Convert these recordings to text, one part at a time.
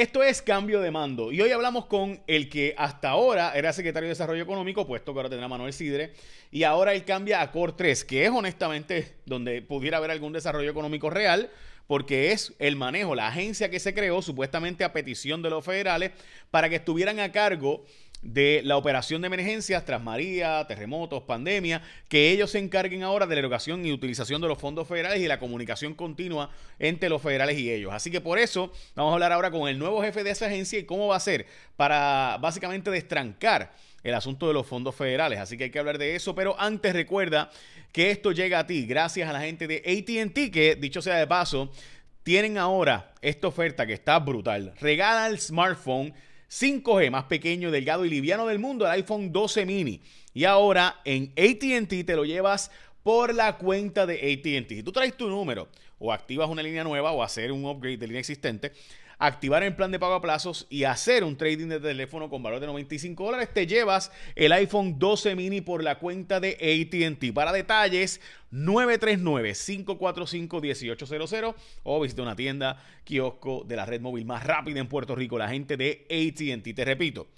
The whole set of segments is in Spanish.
Esto es Cambio de Mando y hoy hablamos con el que hasta ahora era secretario de Desarrollo Económico, puesto que ahora tendrá Manuel Cidre, y ahora él cambia a Core 3, que es honestamente donde pudiera haber algún desarrollo económico real, porque es el manejo, la agencia que se creó supuestamente a petición de los federales para que estuvieran a cargo de la operación de emergencias tras María, terremotos, pandemia, que ellos se encarguen ahora de la erogación y utilización de los fondos federales y la comunicación continua entre los federales y ellos. Así que por eso vamos a hablar ahora con el nuevo jefe de esa agencia y cómo va a ser para básicamente destrancar el asunto de los fondos federales. Así que hay que hablar de eso. Pero antes recuerda que esto llega a ti gracias a la gente de ATT, que dicho sea de paso, tienen ahora esta oferta que está brutal. Regala el smartphone 5G más pequeño, delgado y liviano del mundo, el iPhone 12 mini. Y ahora en ATT te lo llevas por la cuenta de ATT. Si tú traes tu número o activas una línea nueva o hacer un upgrade de línea existente, activar el plan de pago a plazos y hacer un trading de teléfono con valor de 95 dólares, te llevas el iPhone 12 mini por la cuenta de ATT. Para detalles, 939-545-1800 o visita una tienda, kiosco de la red móvil más rápida en Puerto Rico, la gente de ATT. Te repito,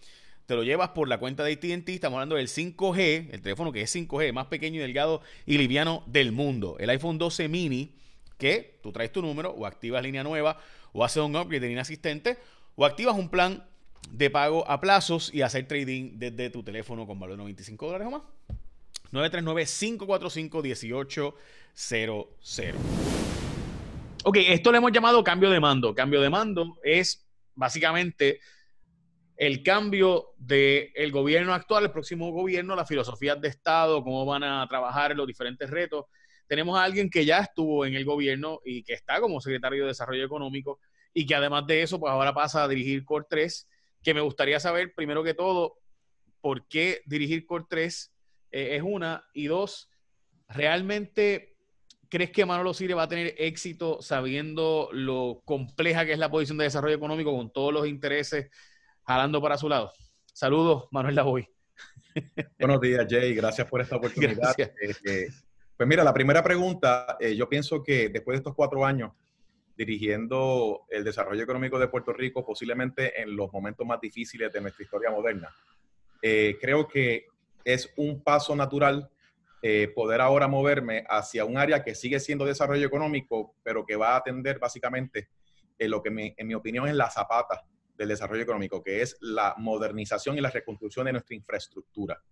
te lo llevas por la cuenta de ATT. Estamos hablando del 5G, el teléfono que es 5G, más pequeño y delgado y liviano del mundo. El iPhone 12 mini, que tú traes tu número o activas línea nueva o haces un upgrade un asistente, o activas un plan de pago a plazos y hacer trading desde tu teléfono con valor de 95 dólares o más. 939-545-1800. Ok, esto le hemos llamado cambio de mando. Cambio de mando es básicamente el cambio del el gobierno actual, el próximo gobierno, las filosofías de Estado, cómo van a trabajar los diferentes retos tenemos a alguien que ya estuvo en el gobierno y que está como secretario de Desarrollo Económico y que además de eso, pues ahora pasa a dirigir Core 3, que me gustaría saber, primero que todo, por qué dirigir Core 3 eh, es una y dos, realmente... ¿Crees que Manolo Osiris va a tener éxito sabiendo lo compleja que es la posición de desarrollo económico con todos los intereses jalando para su lado? Saludos, Manuel Lavoy. Buenos días, Jay. Gracias por esta oportunidad. Gracias. Eh, eh, pues mira, la primera pregunta, eh, yo pienso que después de estos cuatro años dirigiendo el desarrollo económico de Puerto Rico, posiblemente en los momentos más difíciles de nuestra historia moderna, eh, creo que es un paso natural eh, poder ahora moverme hacia un área que sigue siendo desarrollo económico, pero que va a atender básicamente en lo que en mi opinión es la zapata del desarrollo económico, que es la modernización y la reconstrucción de nuestra infraestructura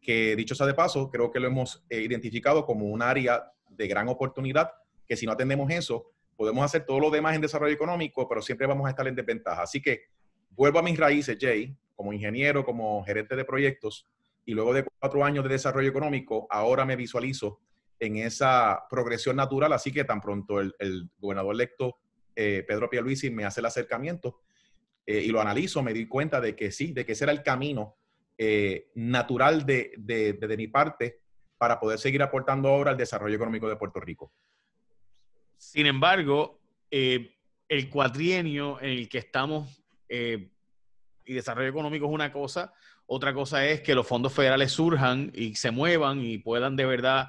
que dicho sea de paso, creo que lo hemos eh, identificado como un área de gran oportunidad, que si no atendemos eso, podemos hacer todo lo demás en desarrollo económico, pero siempre vamos a estar en desventaja. Así que vuelvo a mis raíces, Jay, como ingeniero, como gerente de proyectos, y luego de cuatro años de desarrollo económico, ahora me visualizo en esa progresión natural, así que tan pronto el, gobernador electo eh, Pedro y me hace el acercamiento eh, y lo analizo, me di cuenta de que sí, de que ese era el camino eh, natural de, mi parte para poder seguir aportando ahora al desarrollo económico de Puerto Rico. Sin embargo, eh, el cuatrienio en el que estamos eh, y desarrollo económico es una cosa, otra cosa es que los fondos federales surjan y se muevan y puedan de verdad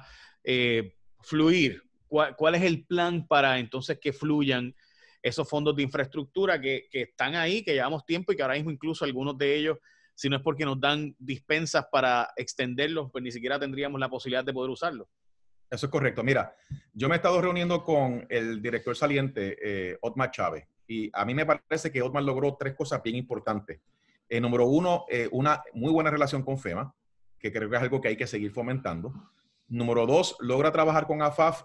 fluir. ¿Cuál, es el plan para entonces que fluyan esos fondos de infraestructura que, que están ahí, que llevamos tiempo y que ahora mismo incluso algunos de ellos si no es porque nos dan dispensas para extenderlos, pues ni siquiera tendríamos la posibilidad de poder usarlo. Eso es correcto. Mira, yo me he estado reuniendo con el director saliente, eh, Otmar Chávez, y a mí me parece que Otmar logró tres cosas bien importantes. Eh, número uno, eh, una muy buena relación con FEMA, que creo que es algo que hay que seguir fomentando. Número dos, logra trabajar con AFAF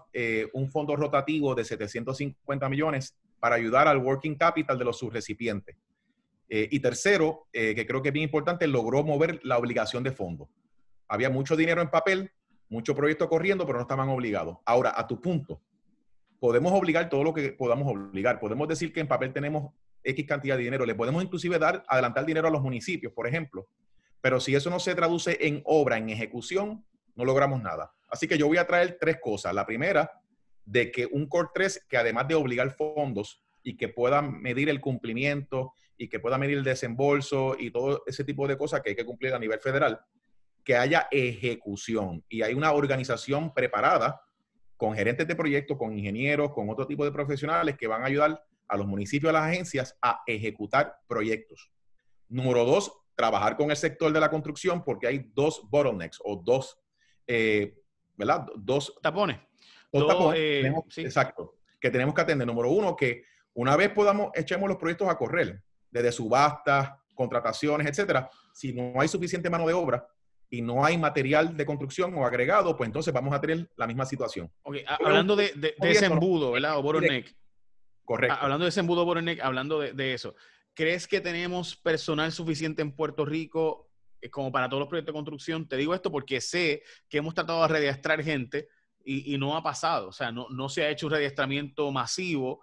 un fondo rotativo de 750 millones para ayudar al working capital de los subrecipientes. Eh, y tercero, eh, que creo que es bien importante, logró mover la obligación de fondo. Había mucho dinero en papel, mucho proyecto corriendo, pero no estaban obligados. Ahora, a tu punto, podemos obligar todo lo que podamos obligar. Podemos decir que en papel tenemos X cantidad de dinero. Le podemos inclusive dar, adelantar dinero a los municipios, por ejemplo. Pero si eso no se traduce en obra, en ejecución, no logramos nada. Así que yo voy a traer tres cosas. La primera, de que un Core 3 que además de obligar fondos y que pueda medir el cumplimiento y que pueda medir el desembolso y todo ese tipo de cosas que hay que cumplir a nivel federal, que haya ejecución y hay una organización preparada con gerentes de proyectos, con ingenieros, con otro tipo de profesionales que van a ayudar a los municipios, a las agencias a ejecutar proyectos. Número dos, trabajar con el sector de la construcción porque hay dos bottlenecks o dos, eh, ¿verdad? Dos tapones. Dos, tapones. Eh, exacto. Que tenemos que atender. Número uno, que una vez podamos, echemos los proyectos a correr, desde subastas, contrataciones, etcétera, si no hay suficiente mano de obra y no hay material de construcción o agregado, pues entonces vamos a tener la misma situación. hablando de, ese embudo, ¿verdad? O Correcto. Hablando de ese embudo hablando de, eso, ¿crees que tenemos personal suficiente en Puerto Rico eh, como para todos los proyectos de construcción? Te digo esto porque sé que hemos tratado de readiestrar gente y, no ha pasado, o sea, no, se ha hecho un readiestramiento masivo.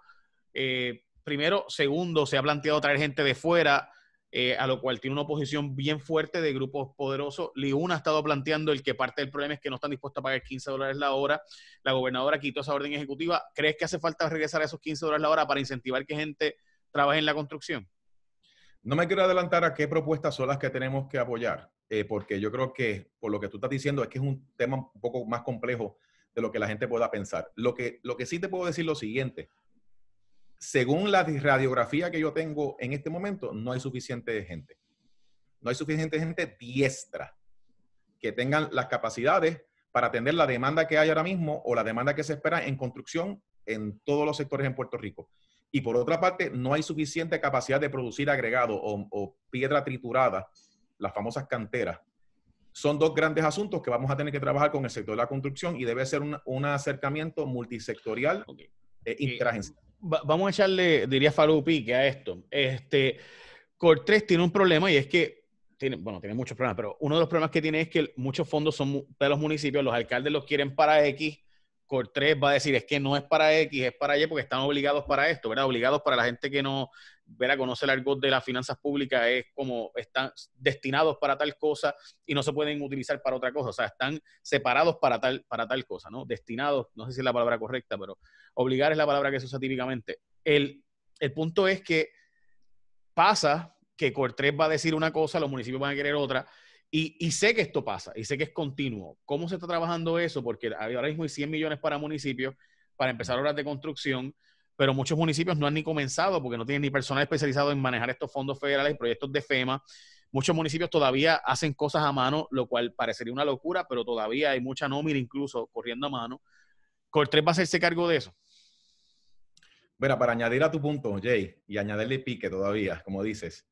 Eh, primero. Segundo, se ha planteado traer gente de fuera, eh, a lo cual tiene una oposición bien fuerte de grupos poderosos. Liuna ha estado planteando el que parte del problema es que no están dispuestos a pagar 15 dólares la hora. La gobernadora quitó esa orden ejecutiva. ¿Crees que hace falta regresar a esos 15 dólares la hora para incentivar que gente trabaje en la construcción? No me quiero adelantar a qué propuestas son las que tenemos que apoyar, eh, porque yo creo que por lo que tú estás diciendo es que es un tema un poco más complejo de lo que la gente pueda pensar. Lo que, lo que sí te puedo decir es lo siguiente, según la radiografía que yo tengo en este momento, no hay suficiente gente. No hay suficiente gente diestra que tengan las capacidades para atender la demanda que hay ahora mismo o la demanda que se espera en construcción en todos los sectores en Puerto Rico. Y por otra parte, no hay suficiente capacidad de producir agregado o, piedra triturada, las famosas canteras. Son dos grandes asuntos que vamos a tener que trabajar con el sector de la construcción y debe ser un, acercamiento multisectorial e eh, interagencial vamos a echarle, diría Falupi, que a esto. Este, 3 tiene un problema y es que, tiene, bueno, tiene muchos problemas, pero uno de los problemas que tiene es que muchos fondos son de los municipios, los alcaldes los quieren para X, Core 3 va a decir es que no es para X, es para Y porque están obligados para esto, ¿verdad? Obligados para la gente que no, ver conocer el argot de las finanzas públicas, es como están destinados para tal cosa y no se pueden utilizar para otra cosa, o sea, están separados para tal, para tal cosa, ¿no? Destinados, no sé si es la palabra correcta, pero obligar es la palabra que se usa típicamente. El, punto es que pasa que Cortés va a decir una cosa, los municipios van a querer otra, y, y, sé que esto pasa, y sé que es continuo. ¿Cómo se está trabajando eso? Porque ahora mismo hay 100 millones para municipios, para empezar obras de construcción, pero muchos municipios no han ni comenzado porque no tienen ni personal especializado en manejar estos fondos federales proyectos de FEMA. Muchos municipios todavía hacen cosas a mano, lo cual parecería una locura, pero todavía hay mucha nómina incluso corriendo a mano. Cortres va a hacerse cargo de eso? Mira, para añadir a tu punto, Jay, y añadirle pique todavía, como dices,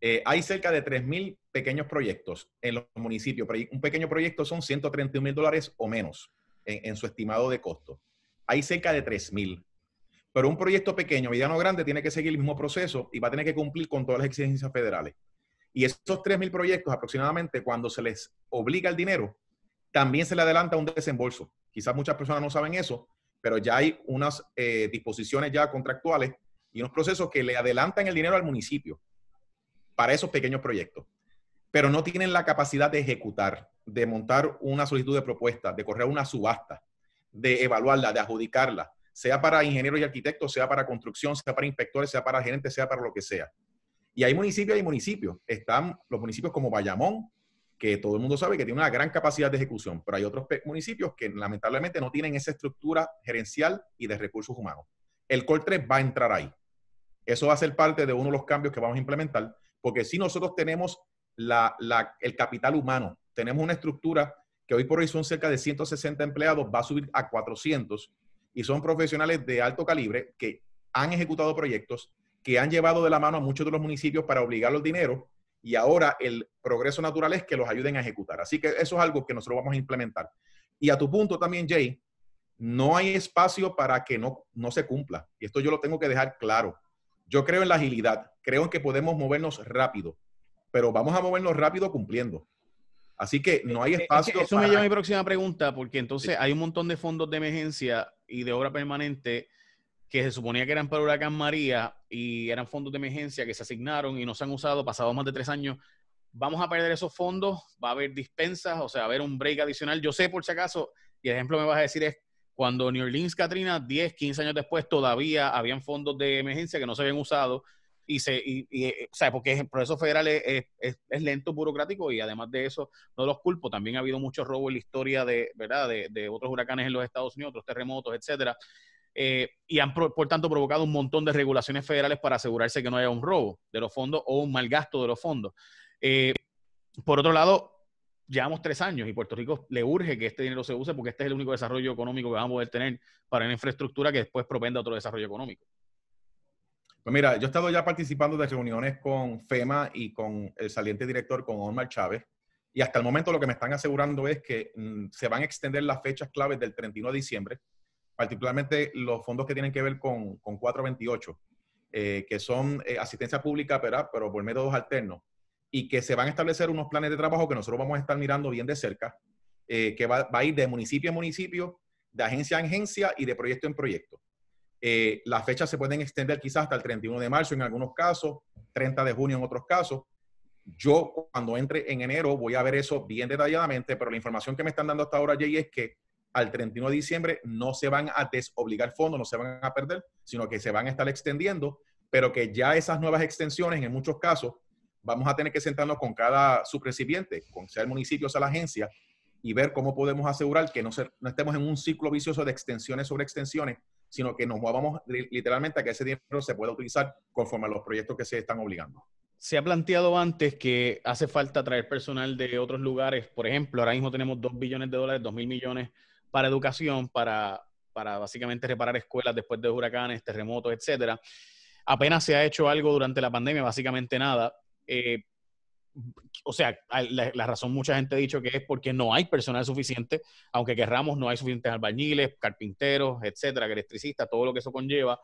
eh, hay cerca de 3.000 pequeños proyectos en los municipios. Un pequeño proyecto son 131 mil dólares o menos en, en su estimado de costo. Hay cerca de 3.000. Pero un proyecto pequeño, mediano grande, tiene que seguir el mismo proceso y va a tener que cumplir con todas las exigencias federales. Y esos 3.000 proyectos aproximadamente, cuando se les obliga el dinero, también se le adelanta un desembolso. Quizás muchas personas no saben eso, pero ya hay unas eh, disposiciones ya contractuales y unos procesos que le adelantan el dinero al municipio para esos pequeños proyectos, pero no tienen la capacidad de ejecutar, de montar una solicitud de propuesta, de correr una subasta, de evaluarla, de adjudicarla sea para ingenieros y arquitectos, sea para construcción, sea para inspectores, sea para gerentes, sea para lo que sea. Y hay municipios y municipios. Están los municipios como Bayamón, que todo el mundo sabe que tiene una gran capacidad de ejecución, pero hay otros municipios que lamentablemente no tienen esa estructura gerencial y de recursos humanos. El Core 3 va a entrar ahí. Eso va a ser parte de uno de los cambios que vamos a implementar, porque si nosotros tenemos el capital humano, tenemos una estructura que hoy por hoy son cerca de 160 empleados, va a subir a 400 y son profesionales de alto calibre que han ejecutado proyectos, que han llevado de la mano a muchos de los municipios para obligar los dineros y ahora el progreso natural es que los ayuden a ejecutar. Así que eso es algo que nosotros vamos a implementar. Y a tu punto también, Jay, no hay espacio para que no, no se cumpla. Y esto yo lo tengo que dejar claro. Yo creo en la agilidad, creo en que podemos movernos rápido, pero vamos a movernos rápido cumpliendo. Así que no hay eh, eh, espacio. eso me lleva a mi próxima pregunta, porque entonces hay un montón de fondos de emergencia y de obra permanente que se suponía que eran para Huracán María y eran fondos de emergencia que se asignaron y no se han usado pasados más de tres años. Vamos a perder esos fondos, va a haber dispensas, o sea, va a haber un break adicional. Yo sé por si acaso, y el ejemplo me vas a decir es cuando New Orleans Katrina, 10, 15 años después, todavía habían fondos de emergencia que no se habían usado y se, y, eh, o sea, porque el proceso federal es, lento, burocrático y además de eso, no los culpo. También ha habido mucho robo en la historia de, ¿verdad? De, otros huracanes en los Estados Unidos, otros terremotos, etcétera. Eh, y han, por tanto, provocado un montón de regulaciones federales para asegurarse que no haya un robo de los fondos o un mal gasto de los fondos. Eh, por otro lado, llevamos tres años y Puerto Rico le urge que este dinero se use porque este es el único desarrollo económico que vamos a poder tener para una infraestructura que después propenda otro desarrollo económico. Pues mira, yo he estado ya participando de reuniones con FEMA y con el saliente director, con Omar Chávez, y hasta el momento lo que me están asegurando es que mm, se van a extender las fechas claves del 31 de diciembre, particularmente los fondos que tienen que ver con, con 428, eh, que son eh, asistencia pública, pero, pero por métodos alternos, y que se van a establecer unos planes de trabajo que nosotros vamos a estar mirando bien de cerca, eh, que va, va, a ir de municipio en municipio, de agencia en agencia y de proyecto en proyecto. Eh, las fechas se pueden extender quizás hasta el 31 de marzo en algunos casos, 30 de junio en otros casos. Yo cuando entre en enero voy a ver eso bien detalladamente, pero la información que me están dando hasta ahora, Jay, es que al 31 de diciembre no se van a desobligar fondos, no se van a perder, sino que se van a estar extendiendo, pero que ya esas nuevas extensiones en muchos casos vamos a tener que sentarnos con cada subrecipiente, con sea el municipio, sea la agencia, y ver cómo podemos asegurar que no estemos en un ciclo vicioso de extensiones sobre extensiones, sino que nos movamos literalmente a que ese dinero se pueda utilizar conforme a los proyectos que se están obligando. Se ha planteado antes que hace falta traer personal de otros lugares. Por ejemplo, ahora mismo tenemos 2 billones de dólares, 2 mil millones para educación, para, para básicamente reparar escuelas después de huracanes, terremotos, etcétera. Apenas se ha hecho algo durante la pandemia, básicamente nada. Eh, o sea, la, razón mucha gente ha dicho que es porque no hay personal suficiente, aunque querramos, no hay suficientes albañiles, carpinteros, etcétera, electricistas, todo lo que eso conlleva.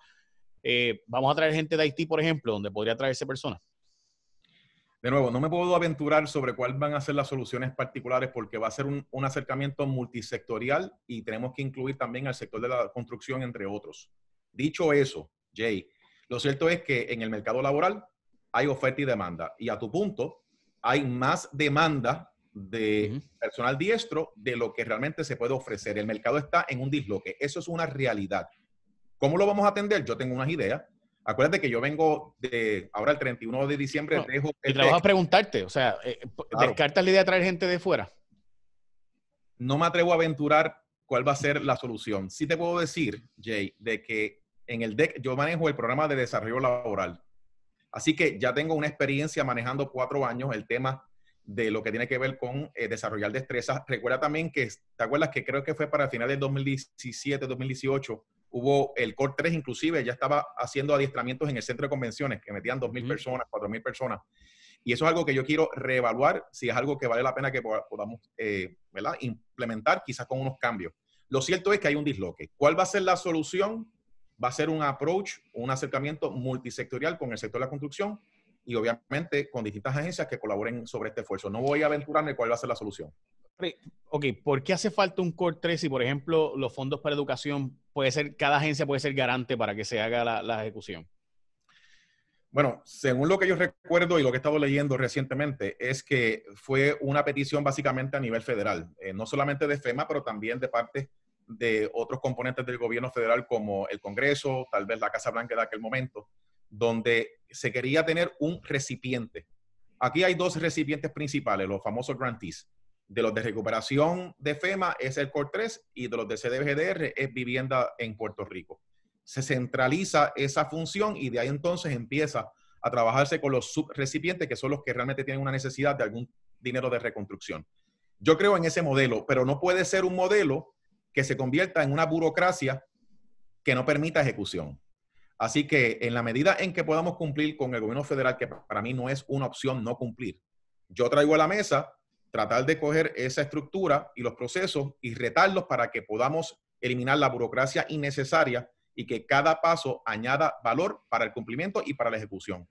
Eh, vamos a traer gente de Haití, por ejemplo, donde podría traerse personas. De nuevo, no me puedo aventurar sobre cuáles van a ser las soluciones particulares porque va a ser un acercamiento multisectorial y tenemos que incluir también al sector de la construcción, entre otros. Dicho eso, Jay, lo cierto es que en el mercado laboral hay oferta y demanda. Y a tu punto, hay más demanda de personal diestro de lo que realmente se puede ofrecer. El mercado está en un disloque. Eso es una realidad. ¿Cómo lo vamos a atender? Yo tengo unas ideas. Acuérdate que yo vengo de ahora el 31 de diciembre. dejo el trabajo a preguntarte, o sea, eh, eh, ¿descartas la idea de traer gente de fuera? No me atrevo a aventurar cuál va a ser la solución. Sí te puedo decir, Jay, de que en el DEC yo manejo el programa de desarrollo laboral. Así que ya tengo una experiencia manejando cuatro años el tema de lo que tiene que ver con eh, desarrollar destrezas. Recuerda también que, ¿te acuerdas que creo que fue para el final 2017, 2018? Hubo el Core 3, inclusive, ya estaba haciendo adiestramientos en el centro de convenciones, que metían 2.000 personas, 4.000 personas. Y eso es algo que yo quiero reevaluar, si es algo que vale la pena que podamos eh, implementar, quizás con unos cambios. Lo cierto es que hay un disloque. ¿Cuál va a ser la solución? va a ser un approach, un acercamiento multisectorial con el sector de la construcción y obviamente con distintas agencias que colaboren sobre este esfuerzo. No voy a aventurarme cuál va a ser la solución. Ok, ¿por qué hace falta un Core 3 si, por ejemplo, los fondos para educación puede ser, cada agencia puede ser garante para que se haga la, ejecución? Bueno, según lo que yo recuerdo y lo que he estado leyendo recientemente, es que fue una petición básicamente a nivel federal, eh, no solamente de FEMA, pero también de parte de otros componentes del gobierno federal como el Congreso, tal vez la Casa Blanca de aquel momento, donde se quería tener un recipiente. Aquí hay dos recipientes principales, los famosos grantees. De los de recuperación de FEMA es el COR 3 y de los de CDBGDR es vivienda en Puerto Rico. Se centraliza esa función y de ahí entonces empieza a trabajarse con los subrecipientes, que son los que realmente tienen una necesidad de algún dinero de reconstrucción. Yo creo en ese modelo, pero no puede ser un modelo que se convierta en una burocracia que no permita ejecución. Así que en la medida en que podamos cumplir con el gobierno federal, que para mí no es una opción no cumplir, yo traigo a la mesa tratar de coger esa estructura y los procesos y retarlos para que podamos eliminar la burocracia innecesaria y que cada paso añada valor para el cumplimiento y para la ejecución.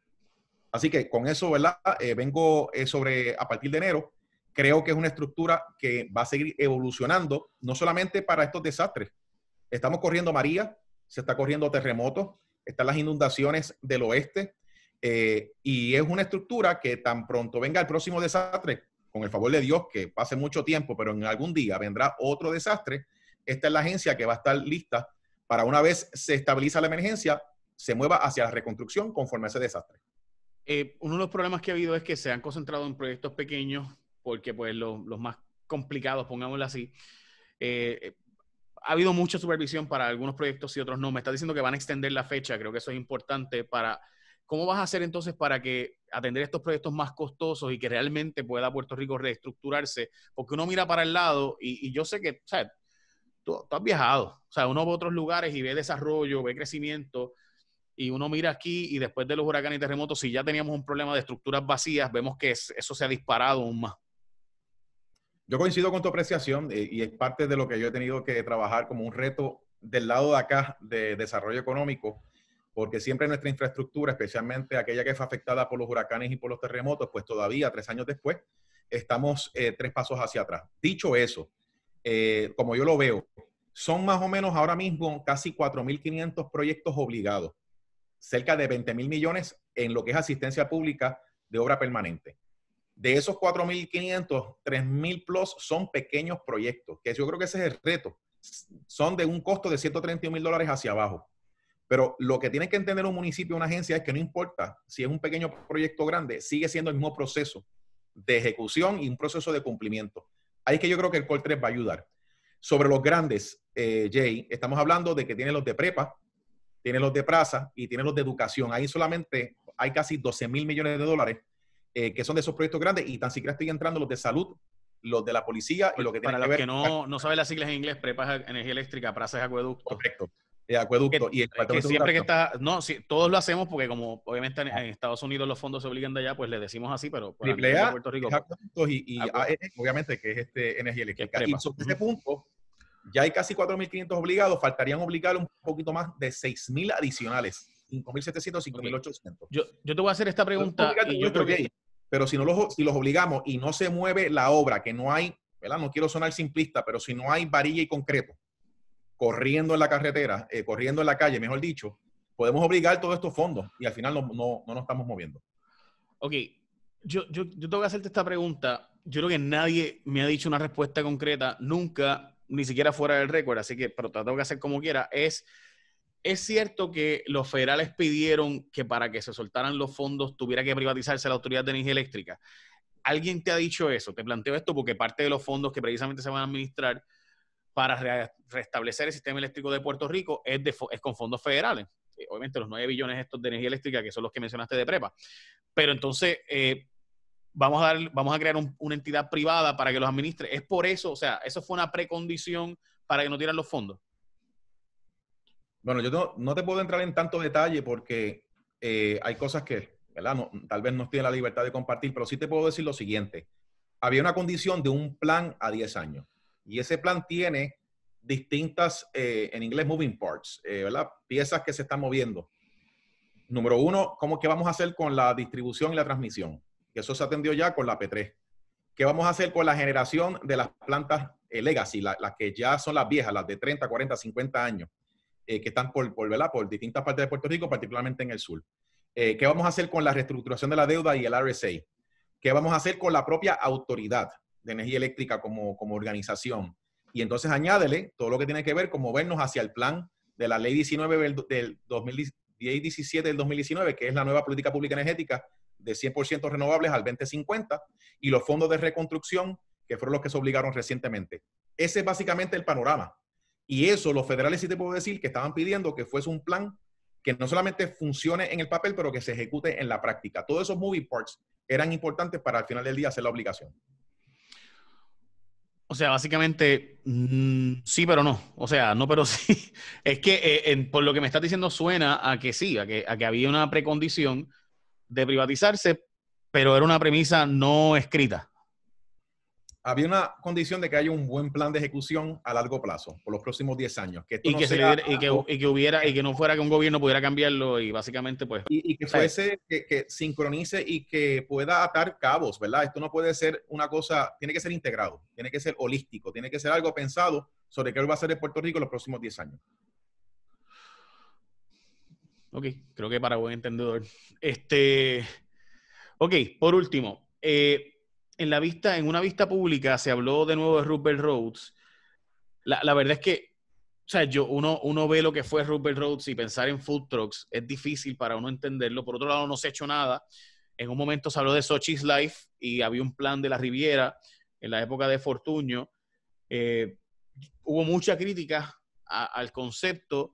Así que con eso, ¿verdad? Eh, vengo eh, sobre a partir de enero creo que es una estructura que va a seguir evolucionando, no solamente para estos desastres. Estamos corriendo María, se está corriendo terremotos, están las inundaciones del oeste, eh, y es una estructura que tan pronto venga el próximo desastre, con el favor de Dios, que pase mucho tiempo, pero en algún día vendrá otro desastre, esta es la agencia que va a estar lista para una vez se estabiliza la emergencia, se mueva hacia la reconstrucción conforme a ese desastre. Eh, uno de los problemas que ha habido es que se han concentrado en proyectos pequeños porque pues los, más complicados, pongámoslo así, eh, ha habido mucha supervisión para algunos proyectos y otros no. Me está diciendo que van a extender la fecha, creo que eso es importante para... ¿Cómo vas a hacer entonces para que atender estos proyectos más costosos y que realmente pueda Puerto Rico reestructurarse? Porque uno mira para el lado y, yo sé que, o sea, tú, has viajado, o sea, uno va a otros lugares y ve desarrollo, ve crecimiento, y uno mira aquí y después de los huracanes y terremotos, si ya teníamos un problema de estructuras vacías, vemos que eso se ha disparado aún más yo coincido con tu apreciación eh, y es parte de lo que yo he tenido que trabajar como un reto del lado de acá de desarrollo económico, porque siempre nuestra infraestructura, especialmente aquella que fue afectada por los huracanes y por los terremotos, pues todavía tres años después estamos eh, tres pasos hacia atrás. Dicho eso, eh, como yo lo veo, son más o menos ahora mismo casi 4.500 proyectos obligados, cerca de 20.000 millones en lo que es asistencia pública de obra permanente de esos 4.500, 3.000 plus son pequeños proyectos, que yo creo que ese es el reto. Son de un costo de 131 dólares hacia abajo. Pero lo que tiene que entender un municipio, una agencia, es que no importa si es un pequeño proyecto grande, sigue siendo el mismo proceso de ejecución y un proceso de cumplimiento. Ahí es que yo creo que el Core 3 va a ayudar. Sobre los grandes, eh, Jay, estamos hablando de que tiene los de prepa, tiene los de praza y tiene los de educación. Ahí solamente hay casi 12 mil millones de dólares eh, que son de esos proyectos grandes, y tan siquiera estoy entrando los de salud, los de la policía y pues lo que tiene que ver... que no, sabe saben las siglas en inglés, prepas energía eléctrica, praza es acueducto. Correcto. acueducto y que siempre que está no todos lo hacemos porque como obviamente en, Estados Unidos los fondos se obligan de allá pues le decimos así pero por a, Puerto Rico y, e, obviamente que es este energía eléctrica y punto ya hay casi 4.500 obligados faltarían obligar un poquito más de 6.000 adicionales 5.700 5.800 yo, yo te voy a hacer esta pregunta yo creo que, pero si, no los, si los obligamos y no se mueve la obra, que no hay, ¿verdad? No quiero sonar simplista, pero si no hay varilla y concreto corriendo en la carretera, eh, corriendo en la calle, mejor dicho, podemos obligar todos estos fondos y al final no, nos estamos moviendo. Ok, yo, yo, yo tengo que hacerte esta pregunta. Yo creo que nadie me ha dicho una respuesta concreta, nunca, ni siquiera fuera del récord, así que, pero te tengo que hacer como quiera. Es, es cierto que los federales pidieron que para que se soltaran los fondos tuviera que privatizarse la Autoridad de Energía Eléctrica. ¿Alguien te ha dicho eso? Te planteo esto porque parte de los fondos que precisamente se van a administrar para restablecer el sistema eléctrico de Puerto Rico es, con fondos federales. Eh, obviamente los 9 billones estos de energía eléctrica que son los que mencionaste de prepa. Pero entonces, eh, vamos a, crear una entidad privada para que los administre. Es por eso, o sea, eso fue una precondición para que no tiran los fondos. Bueno, yo no, te puedo entrar en tanto detalle porque eh, hay cosas que, tal vez no estoy en la libertad de compartir, pero sí te puedo decir lo siguiente. Había una condición de un plan a 10 años y ese plan tiene distintas, eh, en inglés, moving parts, eh, ¿verdad? Piezas que se están moviendo. Número uno, ¿cómo que vamos a hacer con la distribución y la transmisión? eso se atendió ya con la P3. ¿Qué vamos a hacer con la generación de las plantas legacy, las que ya son las viejas, las de 30, 40, 50 años? Eh, que están por, por, ¿verdad? por distintas partes de Puerto Rico, particularmente en el sur. Eh, ¿Qué vamos a hacer con la reestructuración de la deuda y el RSA? ¿Qué vamos a hacer con la propia autoridad de energía eléctrica como, como organización? Y entonces añádele todo lo que tiene que ver con movernos hacia el plan de la ley 19 del, del 2017 del 2019, que es la nueva política pública energética de 100% renovables al 2050, y los fondos de reconstrucción, que fueron los que se obligaron recientemente. Ese es básicamente el panorama. Y eso los federales sí te puedo decir que estaban pidiendo que fuese un plan que no solamente funcione en el papel, pero que se ejecute en la práctica. Todos esos movie parts eran importantes para al final del día hacer la obligación. O sea, básicamente, mm, sí, pero no. O sea, no, pero sí. Es que eh, por lo que me estás diciendo suena a que sí, a que había una precondición de privatizarse, pero era una premisa no escrita había una condición de que haya un buen plan de ejecución a largo plazo, por los próximos 10 años. Que y, que hubiera, y que no fuera que un gobierno pudiera cambiarlo y básicamente pues... Y, que fuese, que, sincronice y que pueda atar cabos, ¿verdad? Esto no puede ser una cosa, tiene que ser integrado, tiene que ser holístico, tiene que ser algo pensado sobre qué va a ser de Puerto Rico en los próximos 10 años. Ok, creo que para buen entendedor. Este, ok, por último, eh, en, la vista, en una vista pública se habló de nuevo de Rupert Rhodes. La, verdad es que, o sea, yo, uno, uno ve lo que fue Rupert Rhodes y pensar en food trucks es difícil para uno entenderlo. Por otro lado, no se ha hecho nada. En un momento se habló de Sochi's Life y había un plan de la Riviera en la época de Fortuño. Eh, hubo mucha crítica al concepto,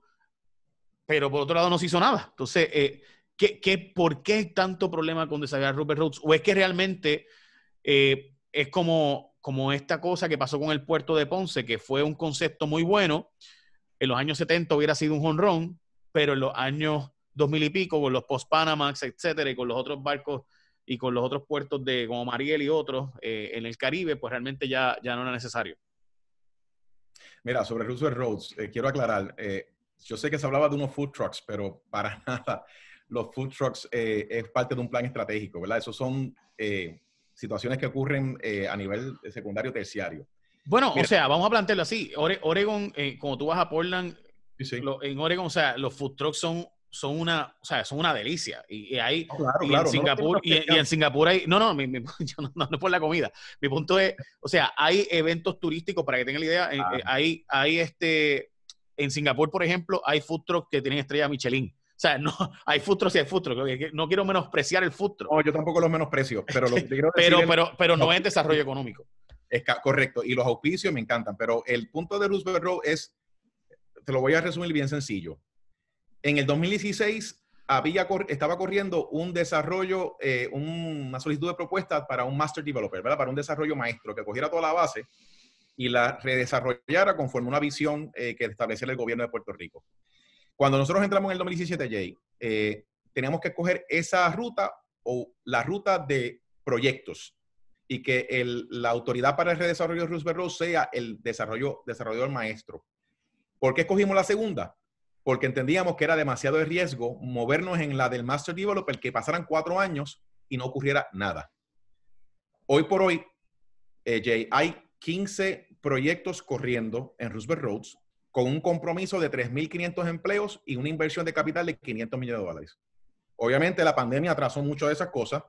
pero por otro lado no se hizo nada. Entonces, eh, ¿qué, qué, por qué tanto problema con desarrollar Rupert Rhodes? ¿O es que realmente eh, es como, como esta cosa que pasó con el puerto de Ponce, que fue un concepto muy bueno. En los años 70 hubiera sido un honrón pero en los años 2000 y pico, con los post-Panamax, etcétera, y con los otros barcos y con los otros puertos de como Mariel y otros eh, en el Caribe, pues realmente ya, ya no era necesario. Mira, sobre Roosevelt Roads, eh, quiero aclarar, yo sé que se hablaba de unos food trucks, pero para nada, los food trucks es parte de un plan estratégico, ¿verdad? Esos son situaciones que ocurren eh, a nivel secundario terciario. Bueno, o sea, vamos a plantearlo así. Oregon, eh, como tú vas a Portland, en Oregon, o sea, los food trucks son, son una, o una delicia. Y, ahí, oh, y en Singapur, y, hay, no, no, no, no, por la comida. Mi punto es, o sea, hay eventos turísticos, para que tengan la idea, eh, hay, hay este, en Singapur, por ejemplo, hay food trucks que tienen estrella Michelin. O sea, no, hay futuros y hay futuros. No quiero menospreciar el futuro. No, yo tampoco los menosprecio, pero pero, pero, pero no es desarrollo económico. correcto, y los auspicios me encantan, pero el punto de Roosevelt Road es, te lo voy a resumir bien sencillo. En el 2016 había, estaba corriendo un desarrollo, eh, una solicitud de propuesta para un master developer, Para un desarrollo maestro que cogiera toda la base y la redesarrollara conforme una visión eh, que estableciera el gobierno de Puerto Rico. Cuando nosotros entramos en el 2017, Jay, eh, teníamos que coger esa ruta o la ruta de proyectos y que la autoridad para el redesarrollo de Roosevelt Road sea el desarrollo, desarrollador maestro. ¿Por qué escogimos la segunda? Porque entendíamos que era demasiado de riesgo movernos en la del Master Developer, que pasaran cuatro años y no ocurriera nada. Hoy por hoy, eh, Jay, hay 15 proyectos corriendo en Roosevelt Roads con un compromiso de 3.500 empleos y una inversión de capital de 500 millones de dólares. Obviamente la pandemia atrasó mucho de esas cosas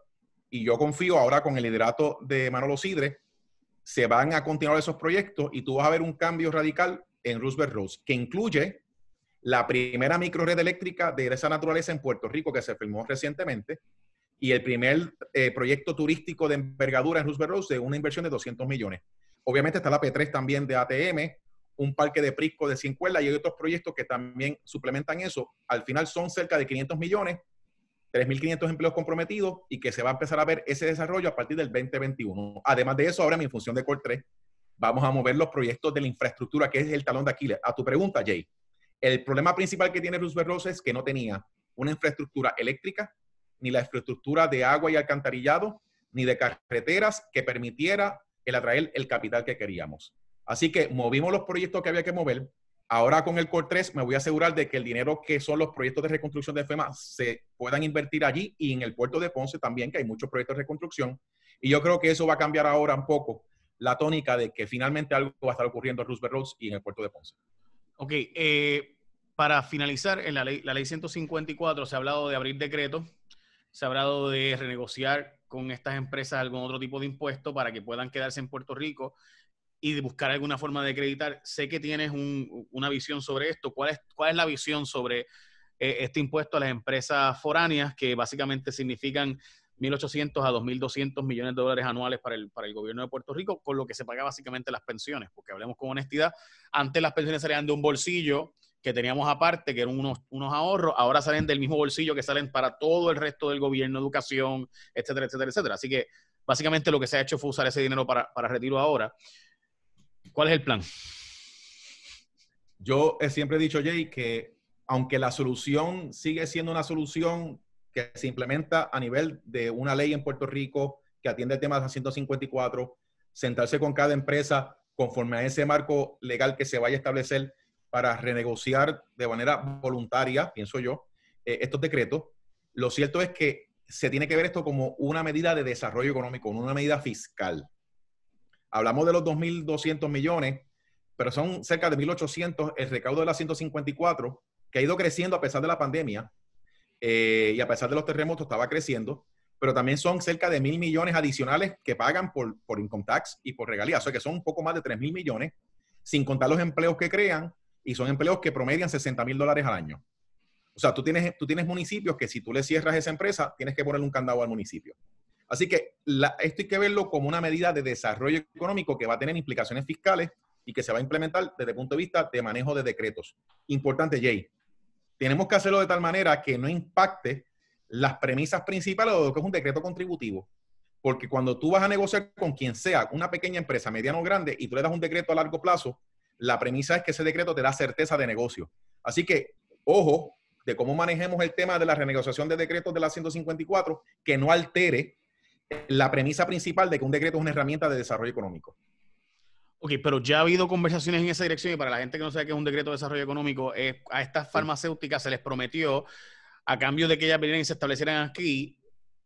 y yo confío ahora con el liderato de Manolo Sidre, se van a continuar esos proyectos y tú vas a ver un cambio radical en Roosevelt rose que incluye la primera microred eléctrica de esa naturaleza en Puerto Rico que se firmó recientemente y el primer eh, proyecto turístico de envergadura en Roosevelt Rose de una inversión de 200 millones. Obviamente está la P3 también de ATM, un parque de Prisco de 100 cuerdas y hay otros proyectos que también suplementan eso. Al final son cerca de 500 millones, 3.500 empleos comprometidos y que se va a empezar a ver ese desarrollo a partir del 2021. Además de eso, ahora en función de Core 3, vamos a mover los proyectos de la infraestructura, que es el talón de Aquiles. A tu pregunta, Jay, el problema principal que tiene Roosevelt verlos es que no tenía una infraestructura eléctrica, ni la infraestructura de agua y alcantarillado, ni de carreteras que permitiera el atraer el capital que queríamos. Así que movimos los proyectos que había que mover. Ahora con el Core 3 me voy a asegurar de que el dinero que son los proyectos de reconstrucción de FEMA se puedan invertir allí y en el puerto de Ponce también, que hay muchos proyectos de reconstrucción. Y yo creo que eso va a cambiar ahora un poco la tónica de que finalmente algo va a estar ocurriendo en Roosevelt Roads y en el puerto de Ponce. Ok, eh, para finalizar, en la ley, la ley 154 se ha hablado de abrir decreto, se ha hablado de renegociar con estas empresas algún otro tipo de impuesto para que puedan quedarse en Puerto Rico y buscar alguna forma de acreditar. Sé que tienes una visión sobre esto. ¿Cuál es, cuál es la visión sobre eh, este impuesto a las empresas foráneas que básicamente significan 1.800 a 2.200 millones de dólares anuales para el, para el gobierno de Puerto Rico, con lo que se paga básicamente las pensiones? Porque hablemos con honestidad, antes las pensiones salían de un bolsillo que teníamos aparte, que eran unos, unos ahorros, ahora salen del mismo bolsillo que salen para todo el resto del gobierno, educación, etcétera, etcétera, etcétera. Así que básicamente lo que se ha hecho fue usar ese dinero para, para retiro ahora. ¿Cuál es el plan? Yo siempre he dicho, Jay, que aunque la solución sigue siendo una solución que se implementa a nivel de una ley en Puerto Rico que atiende el tema de la 154, sentarse con cada empresa conforme a ese marco legal que se vaya a establecer para renegociar de manera voluntaria, pienso yo, eh, estos decretos. Lo cierto es que se tiene que ver esto como una medida de desarrollo económico, una medida fiscal. Hablamos de los 2.200 millones, pero son cerca de 1.800 el recaudo de las 154, que ha ido creciendo a pesar de la pandemia eh, y a pesar de los terremotos estaba creciendo, pero también son cerca de 1.000 millones adicionales que pagan por, por income tax y por regalías, o sea que son un poco más de 3.000 millones, sin contar los empleos que crean y son empleos que promedian 60 mil dólares al año. O sea, tú tienes, tú tienes municipios que si tú le cierras esa empresa, tienes que ponerle un candado al municipio. Así que esto hay que verlo como una medida de desarrollo económico que va a tener implicaciones fiscales y que se va a implementar desde el punto de vista de manejo de decretos. Importante, Jay, tenemos que hacerlo de tal manera que no impacte las premisas principales de lo que es un decreto contributivo. Porque cuando tú vas a negociar con quien sea, una pequeña empresa, mediano o grande, y tú le das un decreto a largo plazo, la premisa es que ese decreto te da certeza de negocio. Así que, ojo, de cómo manejemos el tema de la renegociación de decretos de la 154, que no altere la premisa principal de que un decreto es una herramienta de desarrollo económico. Ok, pero ya ha habido conversaciones en esa dirección y para la gente que no sabe qué es un decreto de desarrollo económico, a estas farmacéuticas se les prometió, a cambio de que ellas vinieran y se establecieran aquí,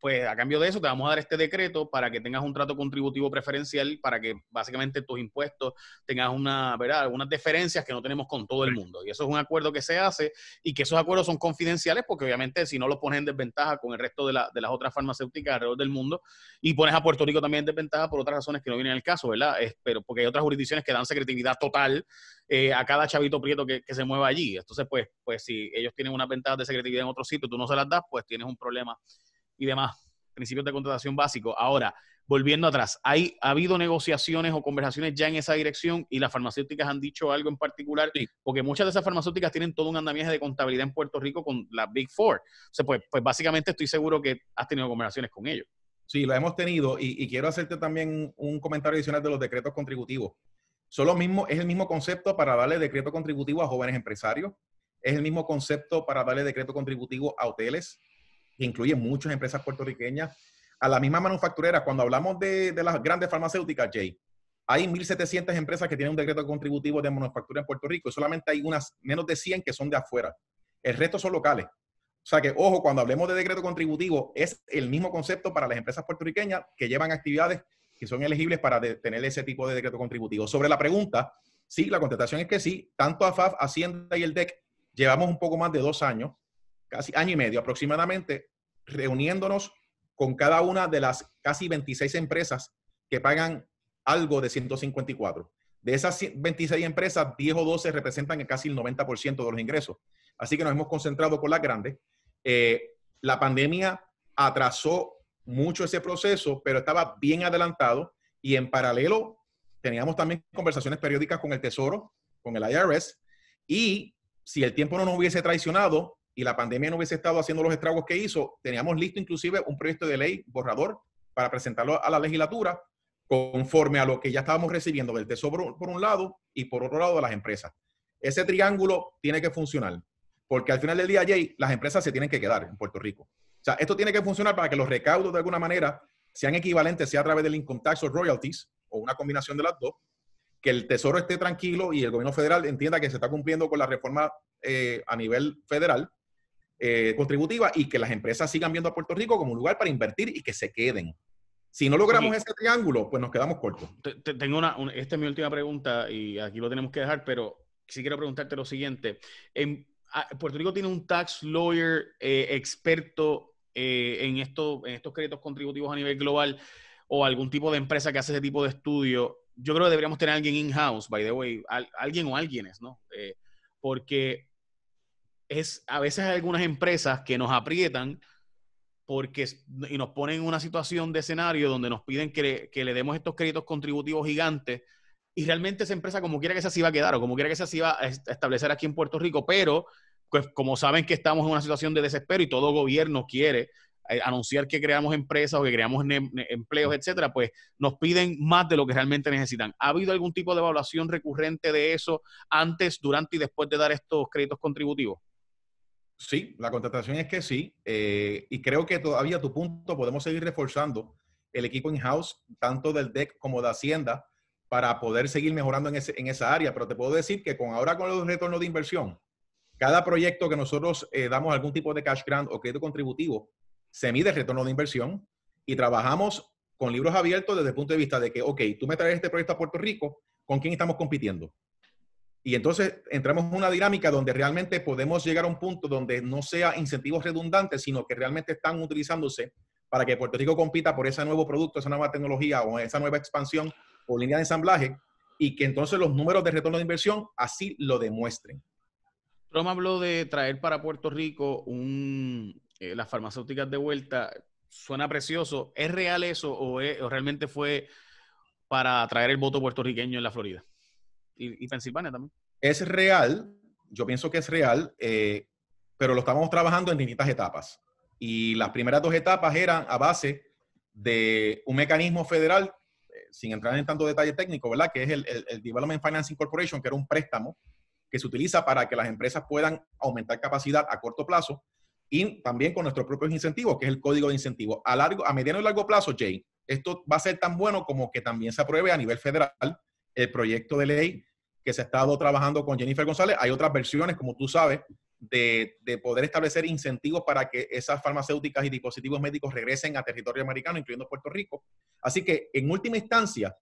pues a cambio de eso te vamos a dar este decreto para que tengas un trato contributivo preferencial, para que básicamente tus impuestos tengas una, ¿verdad? algunas diferencias que no tenemos con todo el mundo. Y eso es un acuerdo que se hace y que esos acuerdos son confidenciales porque obviamente si no los pones en desventaja con el resto de, las otras farmacéuticas alrededor del mundo y pones a Puerto Rico también en desventaja por otras razones que no vienen al caso, ¿verdad? Es, pero porque hay otras jurisdicciones que dan secretividad total eh, a cada chavito prieto que, se mueva allí. Entonces, pues, pues si ellos tienen una ventaja de secretividad en otro sitio, tú no se las das, pues tienes un problema y demás, principios de contratación básico. Ahora, volviendo atrás, ¿hay, ¿ha habido negociaciones o conversaciones ya en esa dirección y las farmacéuticas han dicho algo en particular? Porque muchas de esas farmacéuticas tienen todo un andamiaje de contabilidad en Puerto Rico con la Big Four. O sea, pues, pues básicamente estoy seguro que has tenido conversaciones con ellos. Sí, lo hemos tenido y, quiero hacerte también un comentario adicional de los decretos contributivos. Son mismo es el mismo concepto para darle decreto contributivo a jóvenes empresarios, es el mismo concepto para darle decreto contributivo a hoteles, incluye muchas empresas puertorriqueñas, a la misma manufacturera. Cuando hablamos de, las grandes farmacéuticas, Jay, hay 1.700 empresas que tienen un decreto contributivo de manufactura en Puerto Rico y solamente hay unas menos de 100 que son de afuera. El resto son locales. O sea que, ojo, cuando hablemos de decreto contributivo, es el mismo concepto para las empresas puertorriqueñas que llevan actividades que son elegibles para tener ese tipo de decreto contributivo. Sobre la pregunta, sí, la contestación es que sí. Tanto AFAF, Hacienda y el DEC llevamos un poco más de dos años casi año y medio aproximadamente, reuniéndonos con cada una de las casi 26 empresas que pagan algo de 154. De esas 26 empresas, 10 o 12 representan casi el 90% de los ingresos. Así que nos hemos concentrado con las grandes. Eh, la pandemia atrasó mucho ese proceso, pero estaba bien adelantado y en paralelo teníamos también conversaciones periódicas con el Tesoro, con el IRS y si el tiempo no nos hubiese traicionado, y la pandemia no hubiese estado haciendo los estragos que hizo, teníamos listo inclusive un proyecto de ley borrador para presentarlo a la legislatura conforme a lo que ya estábamos recibiendo del Tesoro por un lado y por otro lado de las empresas. Ese triángulo tiene que funcionar, porque al final del día, Jay, las empresas se tienen que quedar en Puerto Rico. O sea, esto tiene que funcionar para que los recaudos de alguna manera sean equivalentes, sea a través del income tax o royalties, o una combinación de las dos, que el Tesoro esté tranquilo y el gobierno federal entienda que se está cumpliendo con la reforma eh, a nivel federal eh, contributiva y que las empresas sigan viendo a Puerto Rico como un lugar para invertir y que se queden. Si no logramos ese triángulo, pues nos quedamos cortos. tengo una, esta es mi última pregunta y aquí lo tenemos que dejar, pero sí quiero preguntarte lo siguiente. En, ah, Puerto Rico tiene un tax lawyer eh, experto eh, en, esto, en estos créditos contributivos a nivel global o algún tipo de empresa que hace ese tipo de estudio. Yo creo que deberíamos tener alguien in-house, by the way, alguien o alguienes, ¿no? porque es a veces hay algunas empresas que nos aprietan porque y nos ponen en una situación de escenario donde nos piden que le, demos estos créditos contributivos gigantes y realmente esa empresa como quiera que se así va a quedar o como quiera que se así va a establecer aquí en Puerto Rico, pero pues como saben que estamos en una situación de desespero y todo gobierno quiere eh, anunciar que creamos empresas o que creamos empleos, etcétera, pues nos piden más de lo que realmente necesitan. ¿Ha habido algún tipo de evaluación recurrente de eso antes, durante y después de dar estos créditos contributivos? Sí, la contratación es que sí. Eh, y creo que todavía a tu punto podemos seguir reforzando el equipo in-house, tanto del DEC como de Hacienda, para poder seguir mejorando en, esa área. Pero te puedo decir que con ahora con los retornos de inversión, cada proyecto que nosotros eh, damos algún tipo de cash grant o crédito contributivo, se mide el retorno de inversión y trabajamos con libros abiertos desde el punto de vista de que, ok, tú me traes este proyecto a Puerto Rico, ¿con quién estamos compitiendo? Y entonces entramos en una dinámica donde realmente podemos llegar a un punto donde no sea incentivos redundantes, sino que realmente están utilizándose para que Puerto Rico compita por ese nuevo producto, esa nueva tecnología o esa nueva expansión o línea de ensamblaje y que entonces los números de retorno de inversión así lo demuestren. Roma habló de traer para Puerto Rico un, eh, las farmacéuticas de vuelta. Suena precioso. ¿Es real eso o, realmente fue para traer el voto puertorriqueño en la Florida? y, Pensilvania también. Es real, yo pienso que es real, eh, pero lo estamos trabajando en distintas etapas. Y las primeras dos etapas eran a base de un mecanismo federal, eh, sin entrar en tanto detalle técnico, ¿verdad? Que es el, Development Financing Corporation, que era un préstamo que se utiliza para que las empresas puedan aumentar capacidad a corto plazo y también con nuestros propios incentivos, que es el código de incentivos. A, largo, a mediano y largo plazo, Jay, esto va a ser tan bueno como que también se apruebe a nivel federal el proyecto de ley que se ha estado trabajando con Jennifer González. Hay otras versiones, como tú sabes, de, poder establecer incentivos para que esas farmacéuticas y dispositivos médicos regresen a territorio americano, incluyendo Puerto Rico. Así que, en última instancia,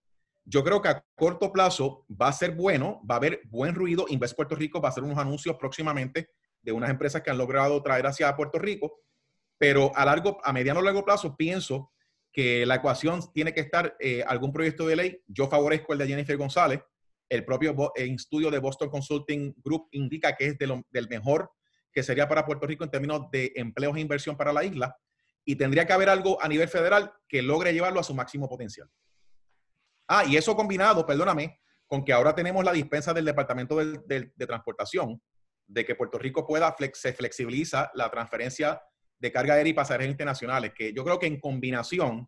yo creo que a corto plazo va a ser bueno, va a haber buen ruido. Invest Puerto Rico va a hacer unos anuncios próximamente de unas empresas que han logrado traer hacia Puerto Rico, pero a largo, a mediano o largo plazo pienso que la ecuación tiene que estar eh, algún proyecto de ley. Yo favorezco el de Jennifer González. El propio estudio de Boston Consulting Group indica que es del mejor que sería para Puerto Rico en términos de empleos e inversión para la isla. Y tendría que haber algo a nivel federal que logre llevarlo a su máximo potencial. Ah, y eso combinado, perdóname, con que ahora tenemos la dispensa del Departamento de, Transportación, de que Puerto Rico pueda, flex, se flexibiliza la transferencia de carga aérea y pasajeros internacionales, que yo creo que en combinación,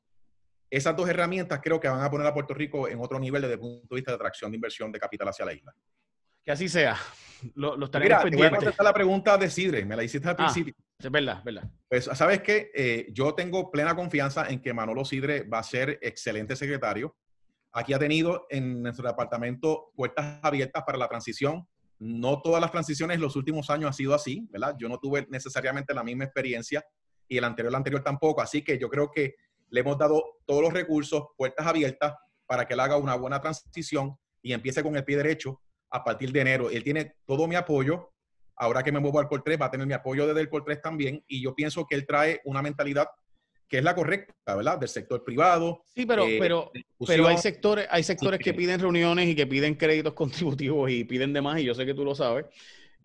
esas dos herramientas creo que van a poner a Puerto Rico en otro nivel desde el punto de vista de atracción de inversión de capital hacia la isla. Que así sea. Lo, lo Mira, a la pregunta de Sidre, me la hiciste al ah, principio. Es verdad, es verdad. Pues, ¿sabes qué? Eh, yo tengo plena confianza en que Manolo Sidre va a ser excelente secretario. Aquí ha tenido en nuestro departamento puertas abiertas para la transición, no todas las transiciones en los últimos años ha sido así, ¿verdad? Yo no tuve necesariamente la misma experiencia y el anterior, el anterior tampoco. Así que yo creo que le hemos dado todos los recursos, puertas abiertas, para que él haga una buena transición y empiece con el pie derecho a partir de enero. Él tiene todo mi apoyo. Ahora que me muevo al Col 3, va a tener mi apoyo desde el Col 3 también. Y yo pienso que él trae una mentalidad que es la correcta, ¿verdad? Del sector privado. Sí, pero, eh, pero, pero hay sectores, hay sectores que piden reuniones y que piden créditos contributivos y piden demás, y yo sé que tú lo sabes.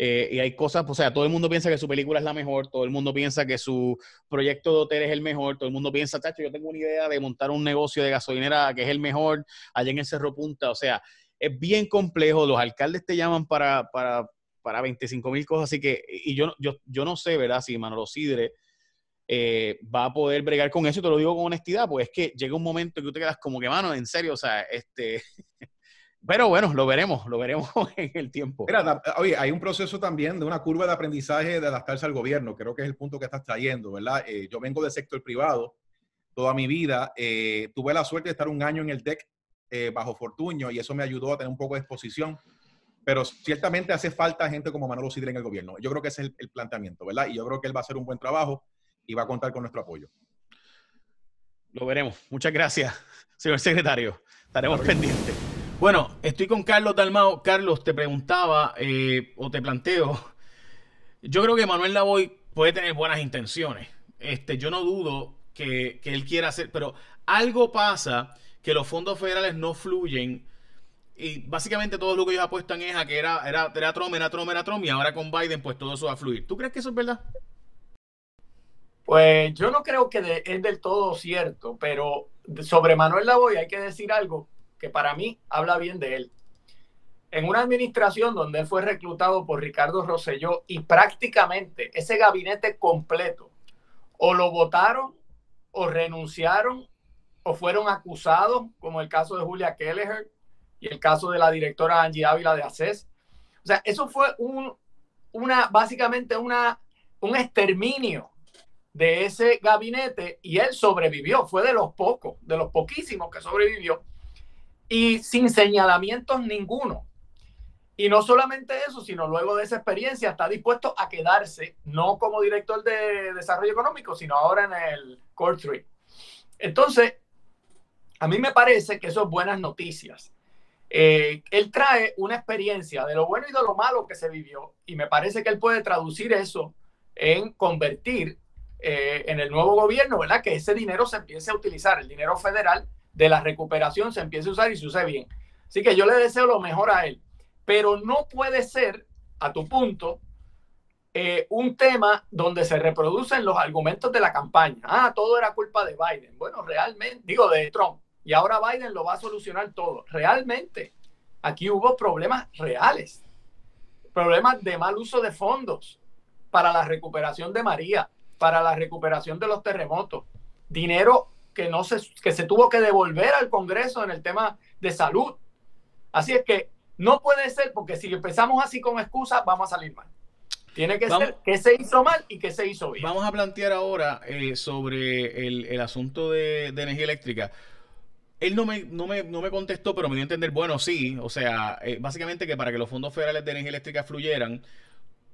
Eh, y hay cosas, o sea, todo el mundo piensa que su película es la mejor, todo el mundo piensa que su proyecto de hotel es el mejor, todo el mundo piensa, tacho, yo tengo una idea de montar un negocio de gasolinera que es el mejor allá en el Cerro Punta, o sea, es bien complejo, los alcaldes te llaman para, para, para 25 mil cosas, así que, y yo, yo, yo no sé, ¿verdad? Si Manolo Sidre eh, va a poder bregar con eso. Y te lo digo con honestidad, pues es que llega un momento que tú te quedas como que, mano, en serio, o sea, este... Pero bueno, lo veremos, lo veremos en el tiempo. oye, hay un proceso también de una curva de aprendizaje de adaptarse al gobierno, creo que es el punto que estás trayendo, ¿verdad? Eh, yo vengo del sector privado toda mi vida, eh, tuve la suerte de estar un año en el tec bajo Fortuño y eso me ayudó a tener un poco de exposición, pero ciertamente hace falta gente como Manolo Sidre en el gobierno. Yo creo que ese es el, el planteamiento, ¿verdad? Y yo creo que él va a hacer un buen trabajo y va a contar con nuestro apoyo. Lo veremos. Muchas gracias, señor secretario. Estaremos pendientes. Bueno, estoy con Carlos Dalmao. Carlos, te preguntaba eh, o te planteo. Yo creo que Manuel Lavoy puede tener buenas intenciones. Este, yo no dudo que, él quiera hacer, pero algo pasa que los fondos federales no fluyen y básicamente todo lo que ellos apuestan es a que era, era, era Trump, era Trump, y ahora con Biden, pues todo eso va a fluir. ¿Tú crees que eso es verdad? Pues yo no creo que es del todo cierto, pero sobre Manuel Lavoy hay que decir algo que para mí habla bien de él. En una administración donde él fue reclutado por Ricardo Rosselló y prácticamente ese gabinete completo o lo votaron o renunciaron o fueron acusados, como el caso de Julia Kelleher y el caso de la directora Angie Ávila de ACES. O sea, eso fue un, una, básicamente una, un exterminio de ese gabinete y él sobrevivió, fue de los pocos, de los poquísimos que sobrevivió y sin señalamientos ninguno. Y no solamente eso, sino luego de esa experiencia está dispuesto a quedarse, no como director de desarrollo económico, sino ahora en el Core 3. Entonces, a mí me parece que eso es buenas noticias. Eh, él trae una experiencia de lo bueno y de lo malo que se vivió y me parece que él puede traducir eso en convertir eh, en el nuevo gobierno, ¿verdad? Que ese dinero se empiece a utilizar, el dinero federal de la recuperación se empiece a usar y se use bien. Así que yo le deseo lo mejor a él, pero no puede ser, a tu punto, eh, un tema donde se reproducen los argumentos de la campaña. Ah, todo era culpa de Biden. Bueno, realmente, digo, de Trump. Y ahora Biden lo va a solucionar todo. Realmente, aquí hubo problemas reales, problemas de mal uso de fondos para la recuperación de María, para la recuperación de los terremotos, dinero que, no se, que se tuvo que devolver al Congreso en el tema de salud. Así es que no puede ser, porque si empezamos así con excusas, vamos a salir mal. Tiene que ser qué se hizo mal y qué se hizo bien. Vamos a plantear ahora eh, sobre el, asunto de, energía eléctrica. Él no me, no, me, contestó, pero me dio a entender, bueno, sí, o sea, eh, básicamente que para que los fondos federales de energía eléctrica fluyeran,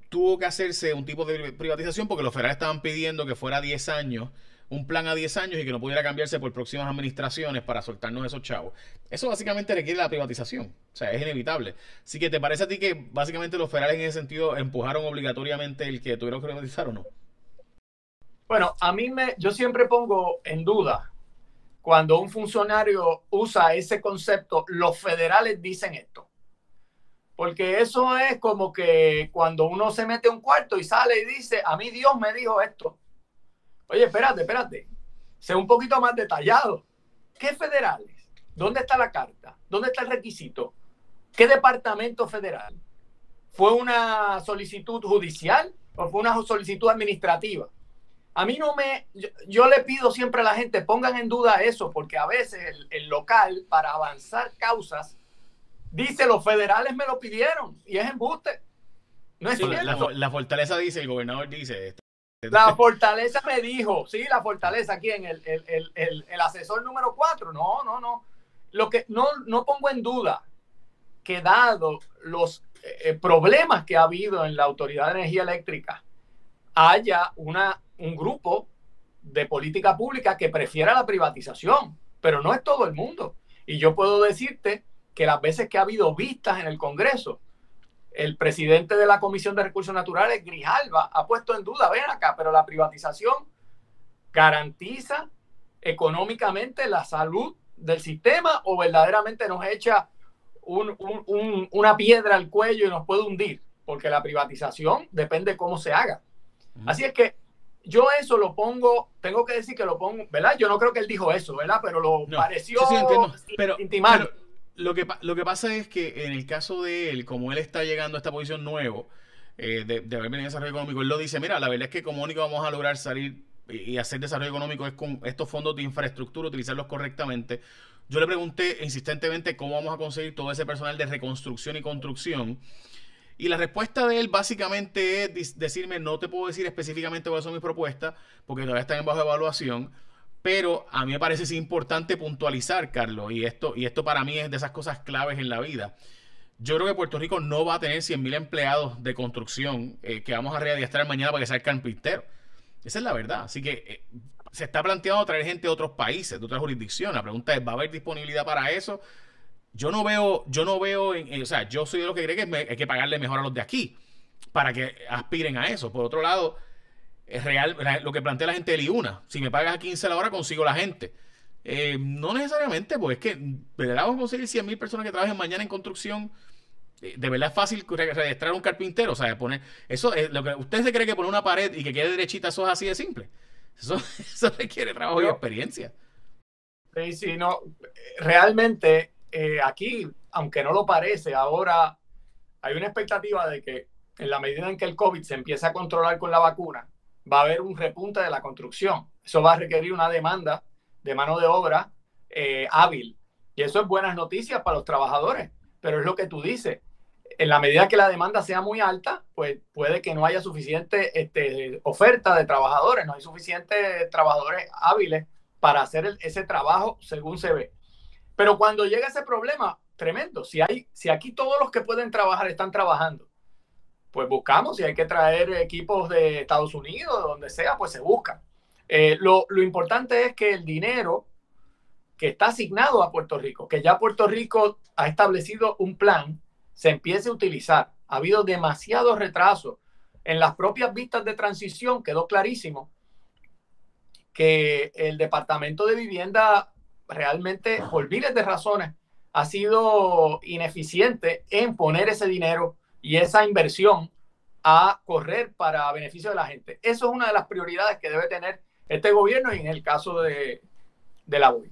tuvo que hacerse un tipo de privatización porque los federales estaban pidiendo que fuera 10 años, un plan a 10 años y que no pudiera cambiarse por próximas administraciones para soltarnos esos chavos. Eso básicamente requiere la privatización, o sea, es inevitable. Así que, ¿te parece a ti que básicamente los federales en ese sentido empujaron obligatoriamente el que tuvieron que privatizar o no? Bueno, a mí me, yo siempre pongo en duda cuando un funcionario usa ese concepto, los federales dicen esto. Porque eso es como que cuando uno se mete a un cuarto y sale y dice, a mí Dios me dijo esto. Oye, espérate, espérate. Sé un poquito más detallado. ¿Qué federales? ¿Dónde está la carta? ¿Dónde está el requisito? ¿Qué departamento federal? ¿Fue una solicitud judicial o fue una solicitud administrativa? A mí no me, yo, le pido siempre a la gente, pongan en duda eso, porque a veces el, local, para avanzar causas, Dice, los federales me lo pidieron y es embuste. No es La, fortaleza dice, el gobernador dice este, este, La este. fortaleza me dijo, sí, la fortaleza, ¿quién? El, el, asesor número 4. No, no, no. Lo que no, pongo en duda que dado los eh, problemas que ha habido en la Autoridad de Energía Eléctrica, haya una, un grupo de política pública que prefiera la privatización, pero no es todo el mundo. Y yo puedo decirte que las veces que ha habido vistas en el Congreso, el presidente de la Comisión de Recursos Naturales, Grijalva, ha puesto en duda, ven acá, pero la privatización garantiza económicamente la salud del sistema o verdaderamente nos echa una piedra al cuello y nos puede hundir, porque la privatización depende cómo se haga. Así es que yo eso lo pongo, tengo que decir que lo pongo, ¿verdad? Yo no creo que él dijo eso, ¿verdad? Pero lo pareció intimar. Lo que, lo que pasa es que en el caso de él, como él está llegando a esta posición nuevo eh, de, haber venido a desarrollo económico, él lo dice, mira, la verdad es que como único vamos a lograr salir y hacer desarrollo económico es con estos fondos de infraestructura, utilizarlos correctamente. Yo le pregunté insistentemente cómo vamos a conseguir todo ese personal de reconstrucción y construcción. Y la respuesta de él básicamente es decirme, no te puedo decir específicamente cuáles son mis propuestas, porque todavía están en bajo evaluación pero a mí me parece importante puntualizar, Carlos, y esto, y esto para mí es de esas cosas claves en la vida. Yo creo que Puerto Rico no va a tener 100.000 empleados de construcción eh, que vamos a readiestrar mañana para que el carpintero. Esa es la verdad. Así que eh, se está planteando traer gente de otros países, de otras jurisdicciones. La pregunta es, ¿va a haber disponibilidad para eso? Yo no veo, yo no veo, eh, o sea, yo soy de los que cree que hay que pagarle mejor a los de aquí para que aspiren a eso. Por otro lado, es real, lo que plantea la gente de Liuna. Si me pagas a 15 la hora, consigo la gente. Eh, no necesariamente, porque es que verdad vamos a conseguir 100 mil personas que trabajen mañana en construcción. Eh, de verdad es fácil registrar un carpintero, o sea, poner eso es lo que usted se cree que poner una pared y que quede derechita, eso es así de simple. Eso, eso requiere trabajo y experiencia. Sí, sí, no. Realmente eh, aquí, aunque no lo parece, ahora hay una expectativa de que en la medida en que el COVID se empiece a controlar con la vacuna, va a haber un repunte de la construcción. Eso va a requerir una demanda de mano de obra eh, hábil. Y eso es buenas noticias para los trabajadores, pero es lo que tú dices. En la medida que la demanda sea muy alta, pues puede que no haya suficiente este, oferta de trabajadores, no hay suficientes trabajadores hábiles para hacer ese trabajo según se ve. Pero cuando llega ese problema, tremendo, si, hay, si aquí todos los que pueden trabajar están trabajando pues buscamos, si hay que traer equipos de Estados Unidos, donde sea, pues se busca. Eh, lo, importante es que el dinero que está asignado a Puerto Rico, que ya Puerto Rico ha establecido un plan, se empiece a utilizar. Ha habido demasiado retraso. En las propias vistas de transición quedó clarísimo que el Departamento de Vivienda realmente, por miles de razones, ha sido ineficiente en poner ese dinero y esa inversión a correr para beneficio de la gente. Eso es una de las prioridades que debe tener este gobierno y en el caso de, la UBI.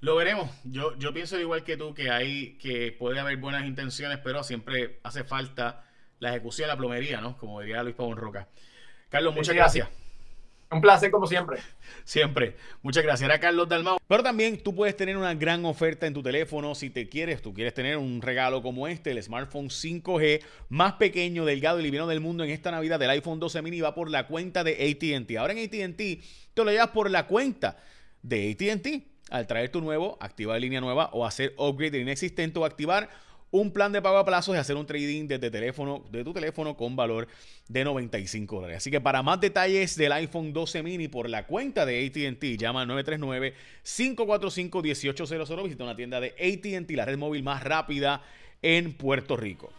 Lo veremos. Yo, yo pienso igual que tú que hay que puede haber buenas intenciones, pero siempre hace falta la ejecución de la plomería, ¿no? Como diría Luis Pabón Roca. Carlos, muchas gracias. Un placer como siempre. Siempre. Muchas gracias. Era Carlos Dalmau. Pero también tú puedes tener una gran oferta en tu teléfono si te quieres, tú quieres tener un regalo como este, el smartphone 5G más pequeño, delgado y liviano del mundo en esta Navidad del iPhone 12 mini va por la cuenta de ATT. Ahora en ATT te lo llevas por la cuenta de ATT. Al traer tu nuevo, activar línea nueva o hacer upgrade de inexistente o activar un plan de pago a plazos y hacer un trading desde teléfono, de tu teléfono con valor de 95 dólares. Así que para más detalles del iPhone 12 mini por la cuenta de ATT, llama al 939-545-1800 visita una tienda de ATT, la red móvil más rápida en Puerto Rico.